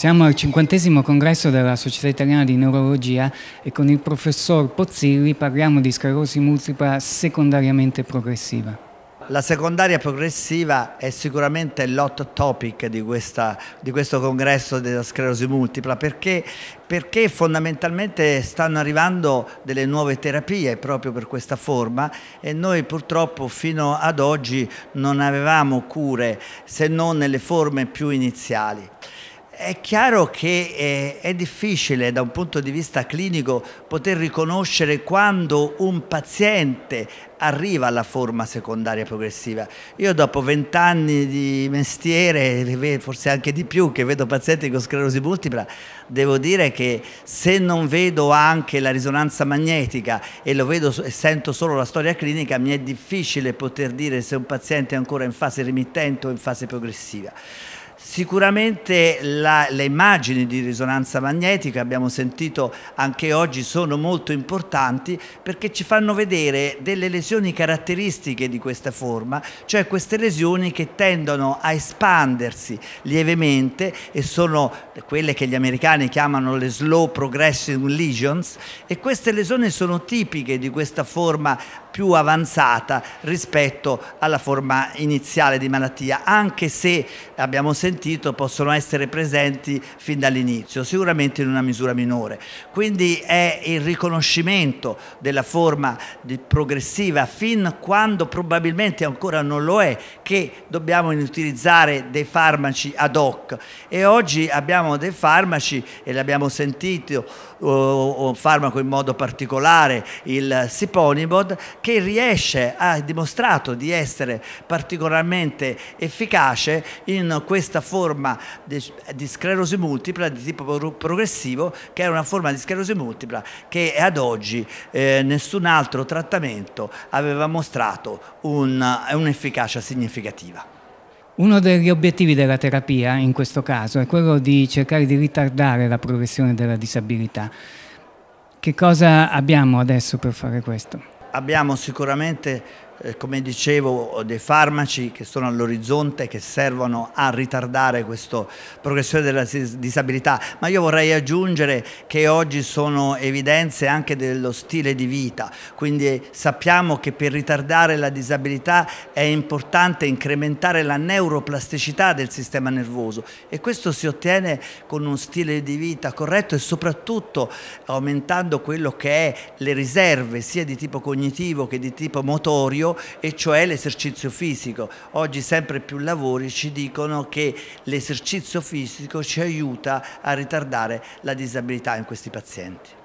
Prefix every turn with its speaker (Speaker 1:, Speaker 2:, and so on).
Speaker 1: Siamo al cinquantesimo congresso della Società Italiana di Neurologia e con il professor Pozzilli parliamo di sclerosi multipla secondariamente progressiva.
Speaker 2: La secondaria progressiva è sicuramente l'hot topic di, questa, di, questo congresso della sclerosi multipla perché, perché fondamentalmente stanno arrivando delle nuove terapie proprio per questa forma e noi purtroppo fino ad oggi non avevamo cure se non nelle forme più iniziali. È chiaro che è, eh, è, difficile da un punto di vista clinico poter riconoscere quando un paziente arriva alla forma secondaria progressiva. Io dopo vent'anni di mestiere, forse anche di più, che vedo pazienti con sclerosi multipla, devo dire che se non vedo anche la risonanza magnetica e, vedo, e sento solo la storia clinica, mi è difficile poter dire se un paziente è ancora in fase remittente o in fase progressiva. Sicuramente la, le immagini di risonanza magnetica, abbiamo sentito anche oggi, sono molto importanti perché ci fanno vedere delle lesioni caratteristiche di questa forma, cioè queste lesioni che tendono a espandersi lievemente e sono quelle che gli americani chiamano le slow progressive lesions e queste lesioni sono tipiche di questa forma più avanzata rispetto alla forma iniziale di malattia, anche se abbiamo sentito consentito possono essere presenti fin dall'inizio, sicuramente in una misura minore. Quindi è il riconoscimento della forma progressiva fin quando probabilmente ancora non lo è, che dobbiamo utilizzare dei farmaci ad hoc. E oggi abbiamo dei farmaci, e l'abbiamo sentito, un farmaco in modo particolare, il Siponibod che riesce, ha dimostrato di essere particolarmente efficace in questa questa forma di, di sclerosi multipla di tipo pro progressivo che era una forma di sclerosi multipla che ad oggi eh, nessun altro trattamento aveva mostrato un'efficacia significativa.
Speaker 1: Uno degli obiettivi della terapia in questo caso è quello di cercare di ritardare la progressione della disabilità. Che cosa abbiamo adesso per fare questo?
Speaker 2: Abbiamo sicuramente eh, come dicevo, dei farmaci che sono all'orizzonte, che servono a ritardare questa progressione della disabilità, ma io vorrei aggiungere che oggi sono evidenze anche dello stile di vita, quindi eh, sappiamo che per ritardare la disabilità è importante incrementare la neuroplasticità del sistema nervoso e questo si ottiene con uno stile di vita corretto e soprattutto aumentando quello che è le riserve sia di tipo cognitivo che di tipo motorio e cioè l'esercizio fisico. Oggi sempre più lavori ci dicono che l'esercizio fisico ci aiuta a ritardare la disabilità in questi pazienti.